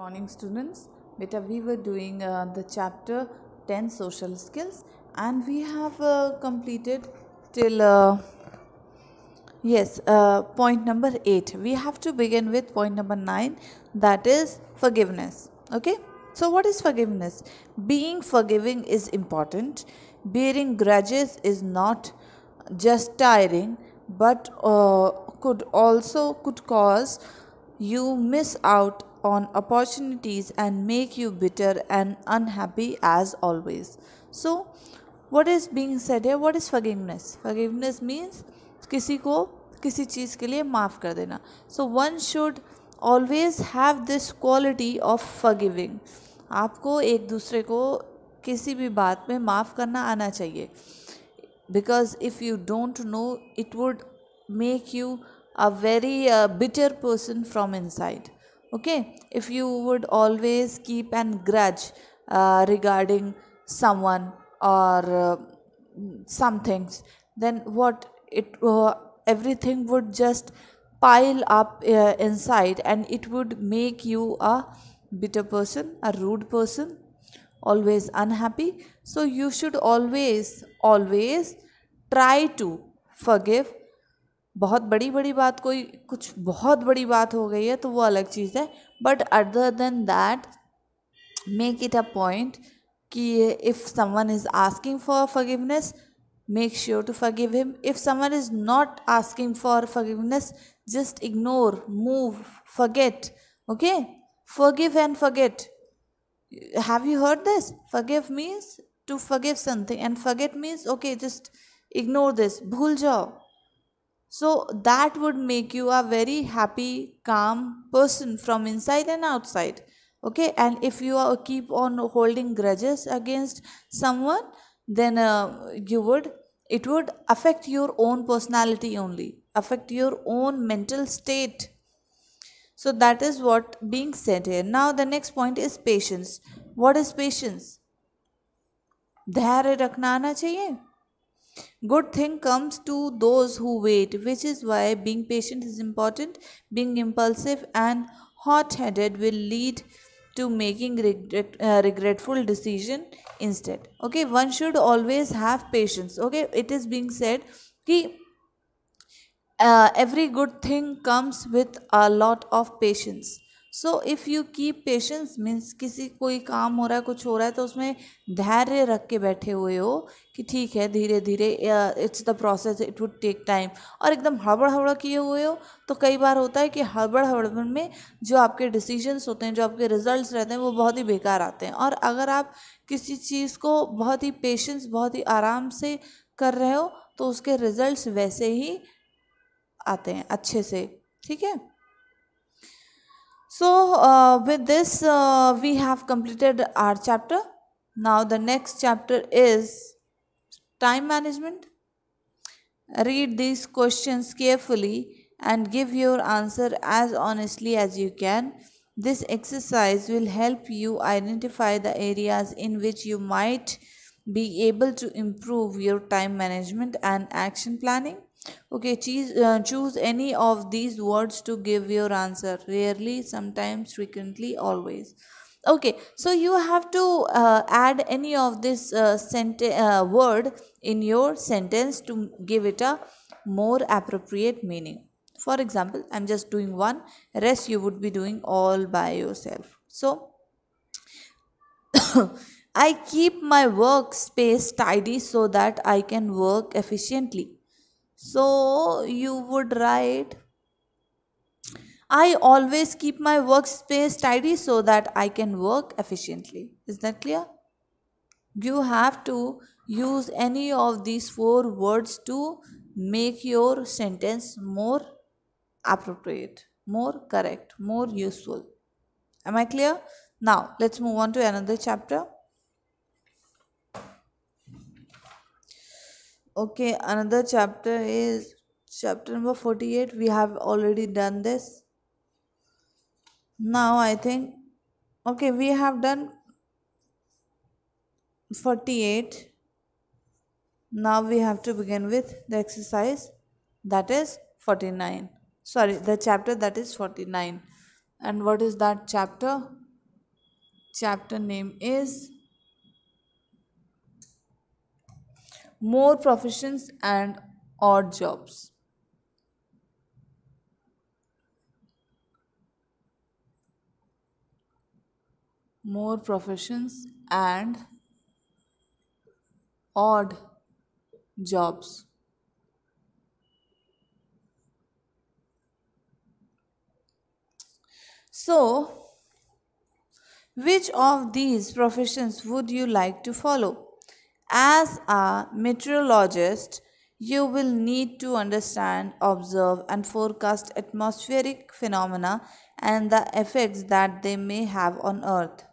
morning students beta we were doing uh, the chapter 10 social skills and we have uh, completed till uh, yes uh, point number 8 we have to begin with point number 9 that is forgiveness okay so what is forgiveness being forgiving is important bearing grudges is not just tiring but uh, could also could cause you miss out on opportunities and make you bitter and unhappy as always. So, what is being said here? What is forgiveness? Forgiveness means किसी को किसी चीज के लिए माफ कर देना. So one should always have this quality of forgiving. आपको एक दूसरे को किसी भी बात में माफ करना आना चाहिए. Because if you don't know, it would make you a very uh, bitter person from inside okay if you would always keep an grudge uh, regarding someone or uh, some things then what it uh, everything would just pile up uh, inside and it would make you a bitter person a rude person always unhappy so you should always always try to forgive बहुत बड़ी बड़ी बात कोई कुछ बहुत बड़ी बात हो गई है तो वो अलग चीज़ है but other than that make it a point कि if someone is asking for forgiveness make sure to forgive him if someone is not asking for forgiveness just ignore move forget okay forgive and forget have you heard this forgive means to forgive something and forget means okay just ignore this भूल जाओ So that would make you a very happy, calm person from inside and outside. Okay, and if you are, keep on holding grudges against someone, then uh, you would it would affect your own personality only, affect your own mental state. So that is what being said here. Now the next point is patience. What is patience? धैर्य रखना आना चाहिए Good thing comes to those who wait, which is why being patient is important. Being impulsive and hot headed will lead to making regret, uh, regretful decision instead okay one should always have patience okay it is being said ki uh, every good thing comes with a lot of patience so if you keep patience means किसी कोई काम हो रहा है कुछ हो रहा है तो उसमें धैर्य रख के बैठे हुए हो कि ठीक है धीरे धीरे it's the process it would take time और एकदम हड़बड़ हड़बड़ किए हुए हो तो कई बार होता है कि हड़बड़ हड़बड़ में जो आपके डिसीजंस होते हैं जो आपके रिजल्ट्स रहते हैं वो बहुत ही बेकार आते हैं और अगर आप किसी चीज़ को बहुत ही पेशेंस बहुत ही आराम से कर रहे हो तो उसके रिजल्ट्स वैसे ही आते हैं अच्छे से ठीक है So uh, with this uh, we have completed our chapter. Now the next chapter is time management. Read these questions carefully and give your answer as honestly as you can. This exercise will help you identify the areas in which you might be able to improve your time management and action planning okay choose, uh, choose any of these words to give your answer rarely sometimes frequently always okay so you have to uh, add any of this uh, sent- uh, word in your sentence to give it a more appropriate meaning for example i'm just doing one rest you would be doing all by yourself so i keep my workspace tidy so that i can work efficiently so you would write I always keep my workspace tidy so that I can work efficiently. Is that clear? You have to use any of these four words to make your sentence more appropriate, more correct, more useful. Am I clear? Now, let's move on to another chapter. okay another chapter is chapter number 48 we have already done this now i think okay we have done 48 now we have to begin with the exercise that is 49 sorry the chapter that is 49 and what is that chapter chapter name is more professions and odd jobs. More professions and odd jobs. So, which of these professions would you like to follow? As a meteorologist, you will need to understand, observe, and forecast atmospheric phenomena and the effects that they may have on Earth.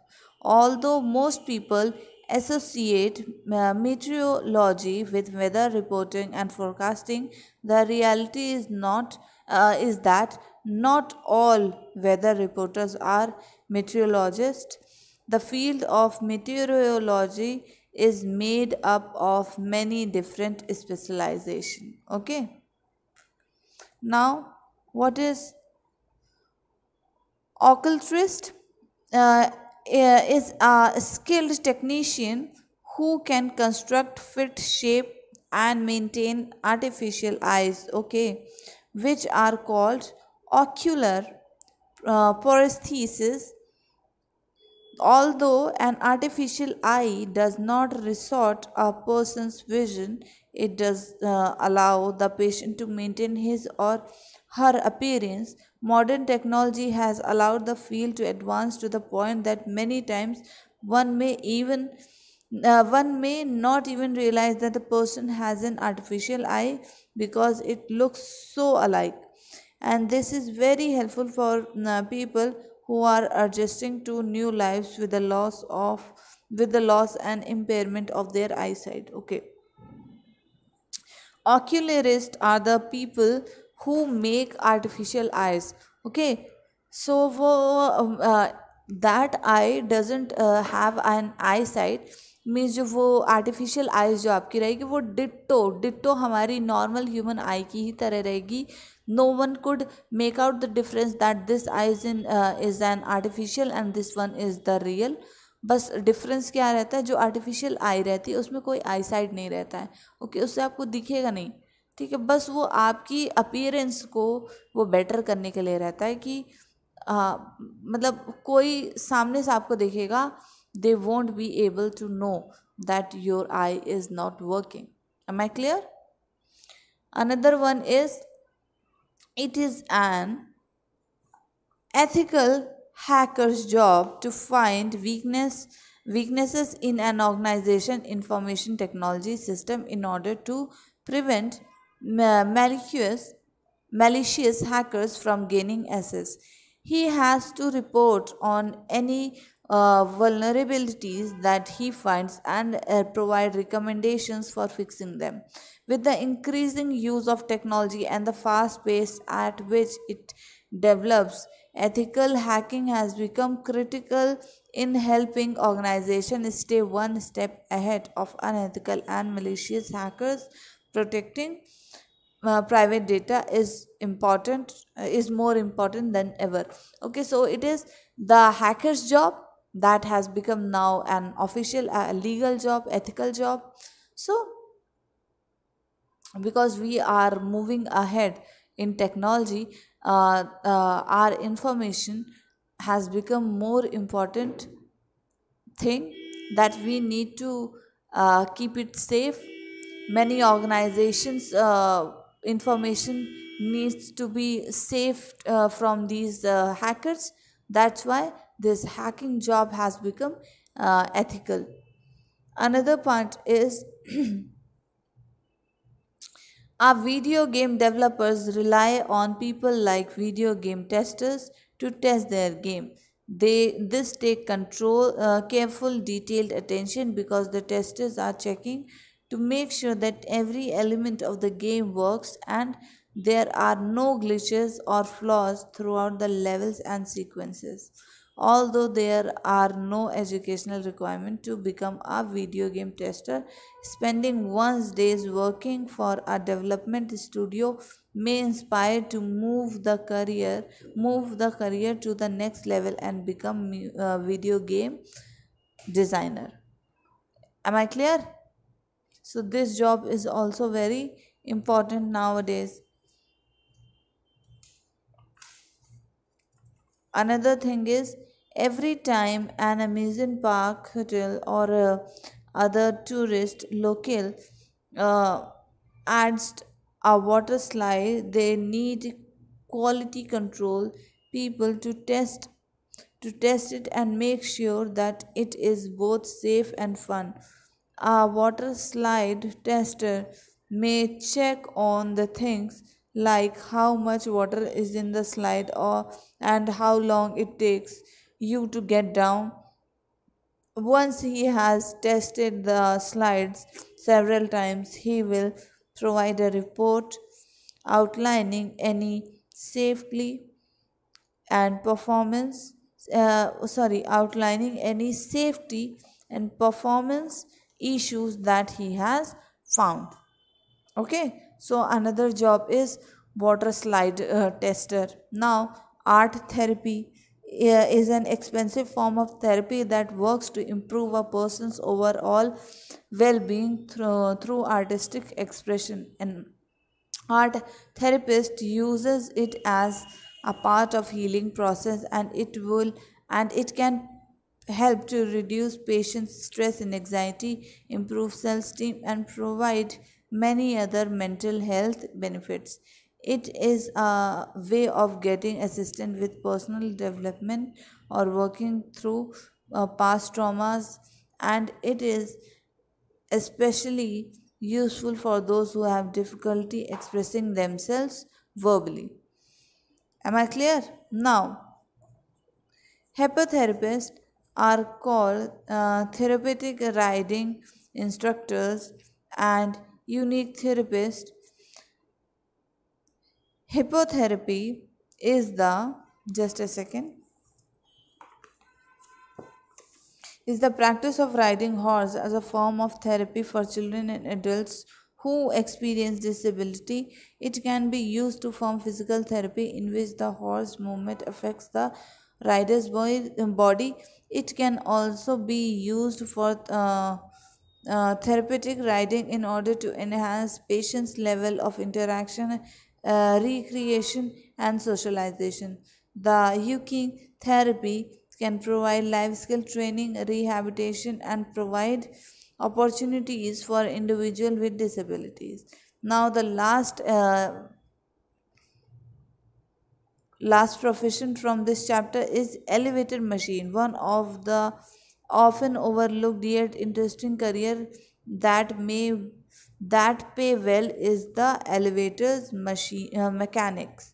Although most people associate uh, meteorology with weather reporting and forecasting, the reality is not uh, is that not all weather reporters are meteorologists. The field of meteorology is made up of many different specialization okay now what is occultist uh, uh, is a skilled technician who can construct fit shape and maintain artificial eyes okay which are called ocular uh, prosthesis Although an artificial eye does not resort a person's vision, it does uh, allow the patient to maintain his or her appearance. Modern technology has allowed the field to advance to the point that many times one may even uh, one may not even realize that the person has an artificial eye because it looks so alike and this is very helpful for uh, people who are adjusting to new lives with the loss of with the loss and impairment of their eyesight okay ocularists are the people who make artificial eyes okay so um, uh, that eye doesn't uh, have an eyesight means जो वो artificial eyes जो आपकी रहेगी वो ditto ditto हमारी normal human eye की ही तरह रहेगी no one could make out the difference that this eyes in uh, is an artificial and this one is the real बस डिफरेंस क्या रहता है जो आर्टिफिशियल आई रहती है उसमें कोई आई साइड नहीं रहता है ओके उससे आपको दिखेगा नहीं ठीक है बस वो आपकी अपीयरेंस को वो बेटर करने के लिए रहता है कि आ, मतलब कोई सामने से आपको देखेगा they won't be able to know that your eye is not working am I clear another one is It is an ethical hacker's job to find weakness weaknesses in an organization information technology system in order to prevent malicious malicious hackers from gaining access he has to report on any uh, vulnerabilities that he finds and uh, provide recommendations for fixing them. With the increasing use of technology and the fast pace at which it develops, ethical hacking has become critical in helping organizations stay one step ahead of unethical and malicious hackers. Protecting uh, private data is important, uh, is more important than ever. Okay, so it is the hacker's job that has become now an official uh, legal job ethical job so because we are moving ahead in technology uh, uh, our information has become more important thing that we need to uh, keep it safe many organizations uh, information needs to be safe uh, from these uh, hackers that's why this hacking job has become uh, ethical. Another point is our video game developers rely on people like video game testers to test their game. They this take control, uh, careful, detailed attention because the testers are checking to make sure that every element of the game works and there are no glitches or flaws throughout the levels and sequences although there are no educational requirement to become a video game tester spending one's days working for a development studio may inspire to move the career move the career to the next level and become a uh, video game designer am i clear so this job is also very important nowadays another thing is Every time an amusement park hotel or uh, other tourist locale uh, adds a water slide, they need quality control people to test to test it and make sure that it is both safe and fun. A water slide tester may check on the things like how much water is in the slide or and how long it takes you to get down. Once he has tested the slides several times, he will provide a report outlining any safely and performance uh, sorry outlining any safety and performance issues that he has found okay so another job is water slide uh, tester now art therapy is an expensive form of therapy that works to improve a person's overall well-being through, through artistic expression and art therapist uses it as a part of healing process and it will and it can help to reduce patients stress and anxiety improve self-esteem and provide many other mental health benefits it is a way of getting assistance with personal development or working through uh, past traumas, and it is especially useful for those who have difficulty expressing themselves verbally. Am I clear? Now, hypnotherapists are called uh, therapeutic riding instructors and unique therapists Hippotherapy is the, just a second, is the practice of riding horse as a form of therapy for children and adults who experience disability. It can be used to form physical therapy in which the horse movement affects the rider's body. It can also be used for uh, uh, therapeutic riding in order to enhance patient's level of interaction uh, recreation, and socialization. The Yuking therapy can provide life skill training, rehabilitation, and provide opportunities for individuals with disabilities. Now, the last uh, last profession from this chapter is elevator machine, one of the often overlooked yet interesting career that may that pay well is the elevators machine uh, mechanics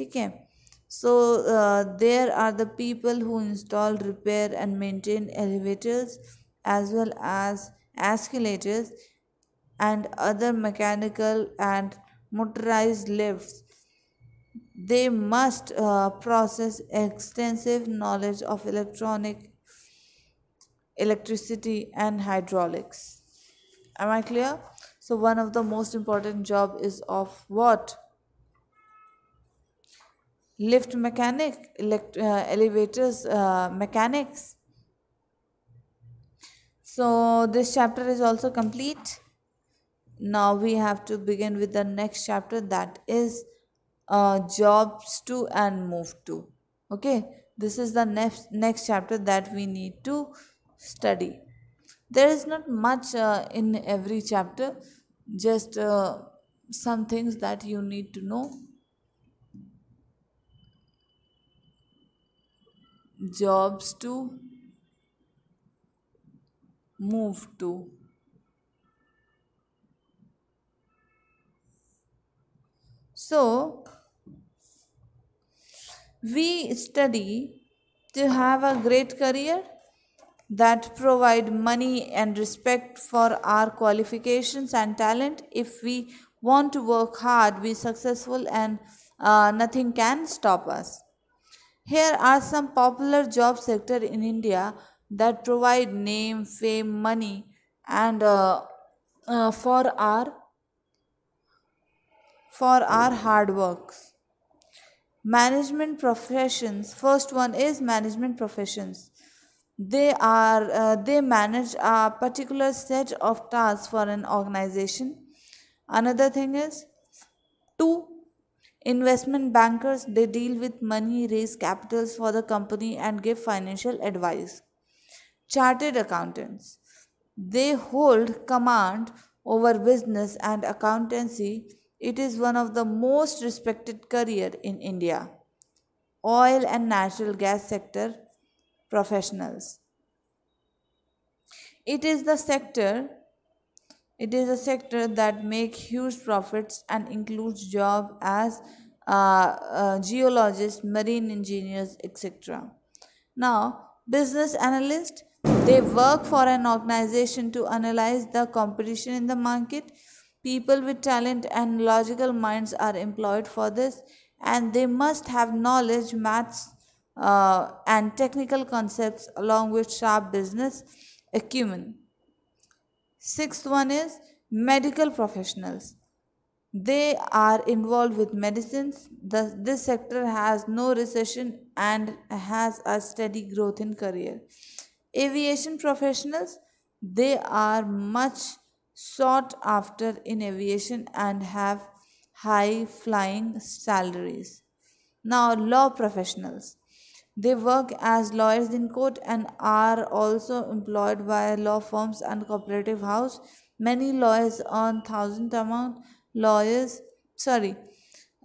Okay, so uh, there are the people who install repair and maintain elevators as well as escalators and other mechanical and motorized lifts they must uh, process extensive knowledge of electronic electricity and hydraulics am i clear so one of the most important job is of what lift mechanic elect, uh, elevators uh, mechanics so this chapter is also complete now we have to begin with the next chapter that is uh, jobs to and move to okay this is the next next chapter that we need to study there is not much uh, in every chapter just uh, some things that you need to know jobs to move to so we study to have a great career that provide money and respect for our qualifications and talent. If we want to work hard, be successful, and uh, nothing can stop us. Here are some popular job sector in India that provide name, fame, money, and uh, uh, for our for our hard works. Management professions. First one is management professions they are uh, they manage a particular set of tasks for an organization another thing is two investment bankers they deal with money raise capitals for the company and give financial advice chartered accountants they hold command over business and accountancy it is one of the most respected career in india oil and natural gas sector professionals. It is the sector it is a sector that make huge profits and includes job as uh, uh, geologists, marine engineers, etc. Now, business analyst. they work for an organization to analyze the competition in the market. People with talent and logical minds are employed for this and they must have knowledge, maths, uh, and technical concepts along with sharp business acumen. Sixth one is medical professionals. They are involved with medicines. Thus, this sector has no recession and has a steady growth in career. Aviation professionals, they are much sought after in aviation and have high flying salaries. Now, law professionals. They work as lawyers in court and are also employed by law firms and cooperative house. Many lawyers earn thousand amount. Lawyers, sorry,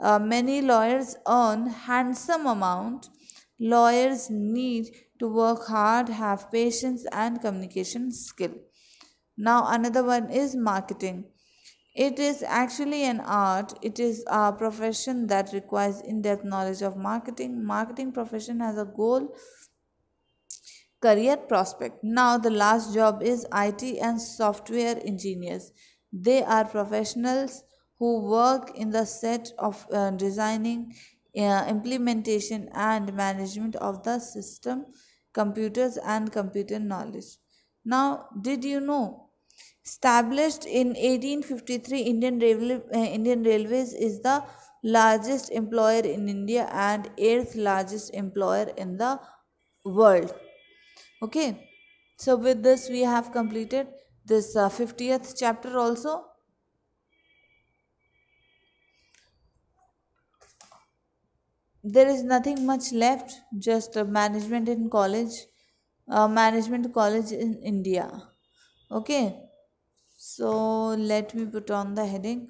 uh, many lawyers earn handsome amount. Lawyers need to work hard, have patience and communication skill. Now another one is marketing. It is actually an art. It is a profession that requires in-depth knowledge of marketing. Marketing profession has a goal career prospect. Now the last job is IT and software engineers. They are professionals who work in the set of uh, designing, uh, implementation and management of the system, computers and computer knowledge. Now did you know Established in 1853, Indian, Railway, uh, Indian Railways is the largest employer in India and eighth largest employer in the world. Okay, so with this we have completed this uh, 50th chapter also. There is nothing much left, just uh, management in college, uh, management college in India. Okay so let me put on the heading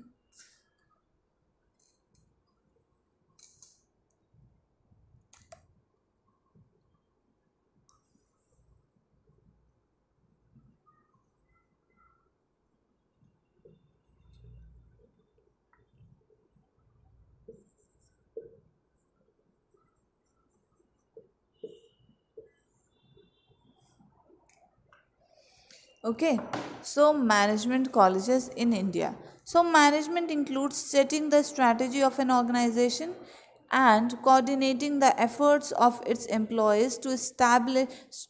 okay so management colleges in india so management includes setting the strategy of an organization and coordinating the efforts of its employees to establish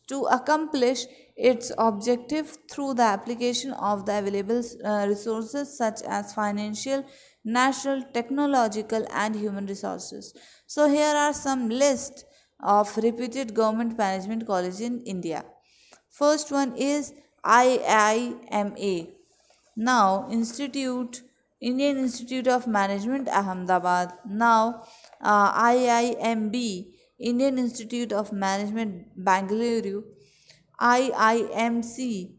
to accomplish its objective through the application of the available uh, resources such as financial national technological and human resources so here are some list of reputed government management colleges in india first one is IIMA. Now, Institute, Indian Institute of Management, Ahmedabad. Now, uh, IIMB, Indian Institute of Management, Bangalore. IIMC,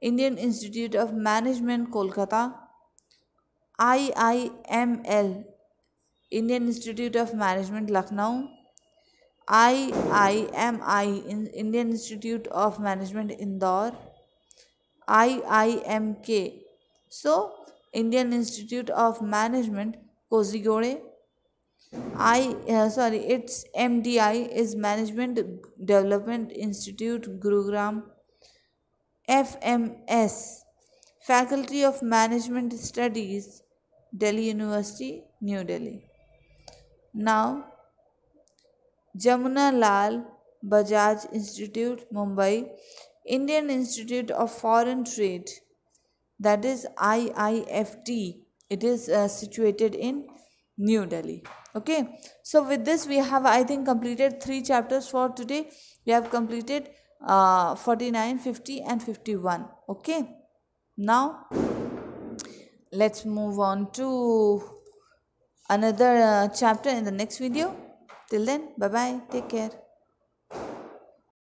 Indian Institute of Management, Kolkata. IIML, Indian Institute of Management, Lucknow. IIMI Indian Institute of Management Indore IIMK so Indian Institute of Management Kozhikode I uh, sorry its MDI is Management Development Institute Gurugram FMS Faculty of Management Studies Delhi University New Delhi now Jamuna Lal Bajaj Institute, Mumbai, Indian Institute of Foreign Trade, that is IIFT. It is uh, situated in New Delhi. Okay, so with this, we have, I think, completed three chapters for today. We have completed uh, 49, 50, and 51. Okay, now let's move on to another uh, chapter in the next video. Till then, bye bye. Take care.